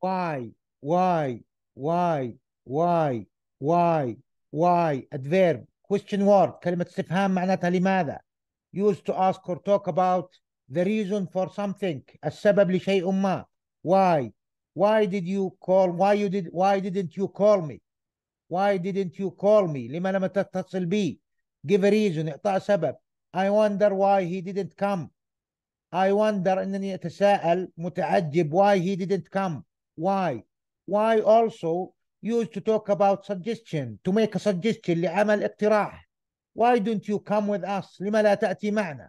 why why why why why why adverb question word كلمة استفهام معناتها لماذا used to ask or talk about the reason for something السبب لشيء ما why why did you call why you did why didn't you call me why didn't you call me لما لم تتصل بي give a reason اعطاء سبب I wonder why he didn't come I wonder انني اتساءل متعجب why he didn't come why why also used to talk about suggestion to make a suggestion لعمل اقتراح why don't you come with us لما لا تأتي معنا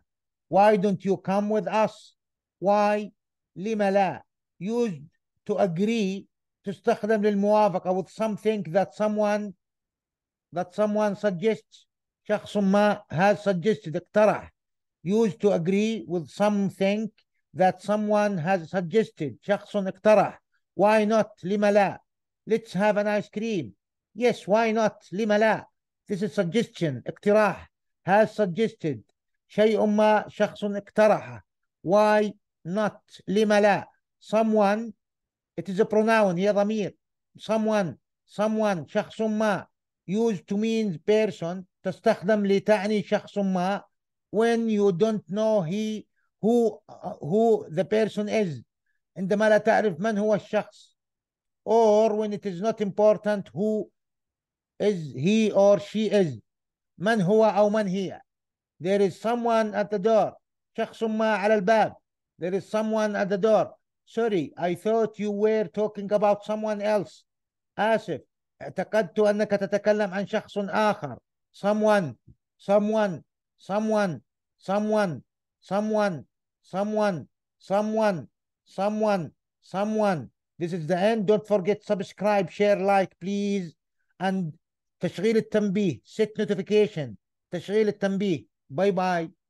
why don't you come with us why لما لا used to agree تستخدم للموافقة with something that someone that someone suggests شخص ما has suggested اقترح used to agree with something that someone has suggested شخص اقترح why not? Lima لا? Let's have an ice cream. Yes, why not? Lima لا? This is suggestion. اقتراح. Has suggested. شيء ما شخص اقتَرَحَ. Why not? لما لا? Someone. It is a pronoun. هي ضمير. Someone. Someone. شخص ما. Used to mean person. تستخدم لتعني شخص ما. When you don't know he who uh, who the person is. عندما لا تعرف من هو الشخص or when it is not important who is he or she is من هو أو من هي there is someone at the door شخص ما على الباب there is someone at the door sorry I thought you were talking about someone else آسف اعتقدت أنك تتكلم عن شخص آخر someone someone someone someone someone someone someone someone, someone. This is the end. Don't forget, subscribe, share, like, please. And تشغيل التنبيه set notification تشغيل التنبيه Bye bye.